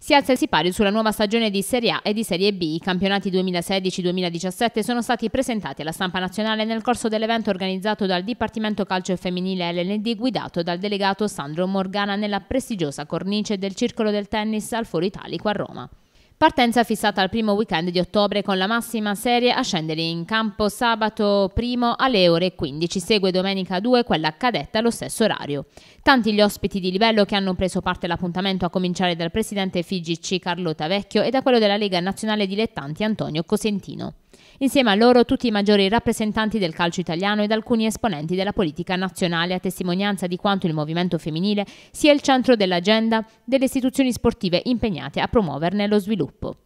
Si alza il sipario sulla nuova stagione di Serie A e di Serie B. I campionati 2016-2017 sono stati presentati alla stampa nazionale nel corso dell'evento organizzato dal Dipartimento Calcio Femminile LND guidato dal delegato Sandro Morgana nella prestigiosa cornice del Circolo del Tennis al Foro Italico a Roma. Partenza fissata al primo weekend di ottobre con la massima serie a scendere in campo sabato 1 alle ore 15, segue domenica 2 quella cadetta allo stesso orario. Tanti gli ospiti di livello che hanno preso parte all'appuntamento a cominciare dal presidente FIGC Carlotta Vecchio e da quello della Lega Nazionale Dilettanti Antonio Cosentino. Insieme a loro tutti i maggiori rappresentanti del calcio italiano ed alcuni esponenti della politica nazionale a testimonianza di quanto il movimento femminile sia il centro dell'agenda delle istituzioni sportive impegnate a promuoverne lo sviluppo.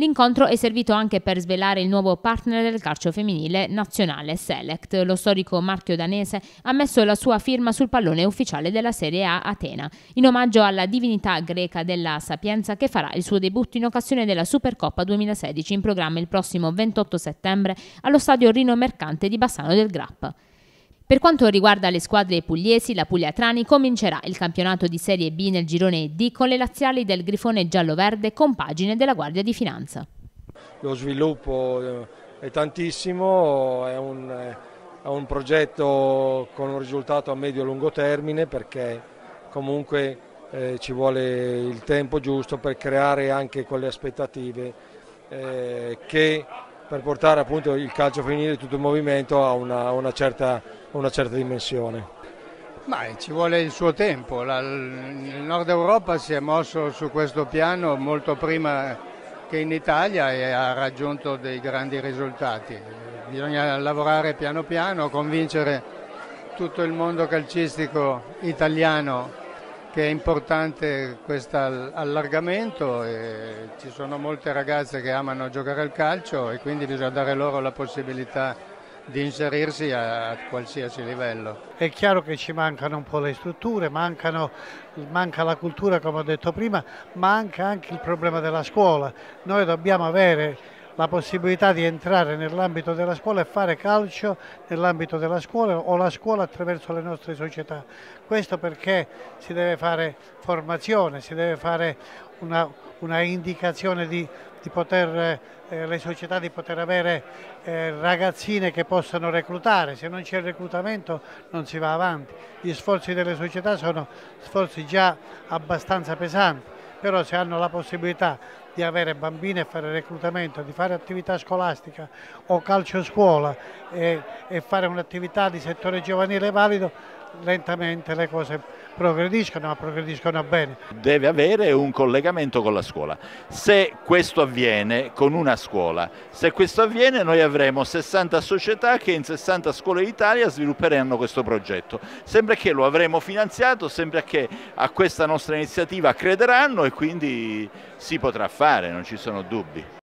L'incontro è servito anche per svelare il nuovo partner del calcio femminile nazionale Select. Lo storico marchio danese ha messo la sua firma sul pallone ufficiale della Serie A Atena, in omaggio alla divinità greca della sapienza che farà il suo debutto in occasione della Supercoppa 2016 in programma il prossimo 28 settembre allo stadio Rino Mercante di Bassano del Grappa. Per quanto riguarda le squadre pugliesi, la Puglia Trani comincerà il campionato di Serie B nel girone D con le laziali del Grifone giallo-verde con pagine della Guardia di Finanza. Lo sviluppo eh, è tantissimo, è un, è un progetto con un risultato a medio-lungo termine perché comunque eh, ci vuole il tempo giusto per creare anche quelle aspettative eh, che per portare appunto il calcio femminile, tutto il movimento a una, una, certa, una certa, dimensione. Ma ci vuole il suo tempo, La, il Nord Europa si è mosso su questo piano molto prima che in Italia e ha raggiunto dei grandi risultati. Bisogna lavorare piano piano, convincere tutto il mondo calcistico italiano che è importante questo allargamento, ci sono molte ragazze che amano giocare al calcio e quindi bisogna dare loro la possibilità di inserirsi a qualsiasi livello. È chiaro che ci mancano un po' le strutture, mancano, manca la cultura come ho detto prima, manca anche il problema della scuola. Noi dobbiamo avere la possibilità di entrare nell'ambito della scuola e fare calcio nell'ambito della scuola o la scuola attraverso le nostre società. Questo perché si deve fare formazione, si deve fare una, una indicazione di, di poter, eh, le società di poter avere eh, ragazzine che possano reclutare, se non c'è il reclutamento non si va avanti. Gli sforzi delle società sono sforzi già abbastanza pesanti, però se hanno la possibilità di avere bambini e fare reclutamento, di fare attività scolastica o calcio a scuola e, e fare un'attività di settore giovanile valido lentamente le cose progrediscono, ma progrediscono bene. Deve avere un collegamento con la scuola. Se questo avviene con una scuola, se questo avviene noi avremo 60 società che in 60 scuole d'Italia svilupperanno questo progetto. Sembra che lo avremo finanziato, sembra che a questa nostra iniziativa crederanno e quindi si potrà fare, non ci sono dubbi.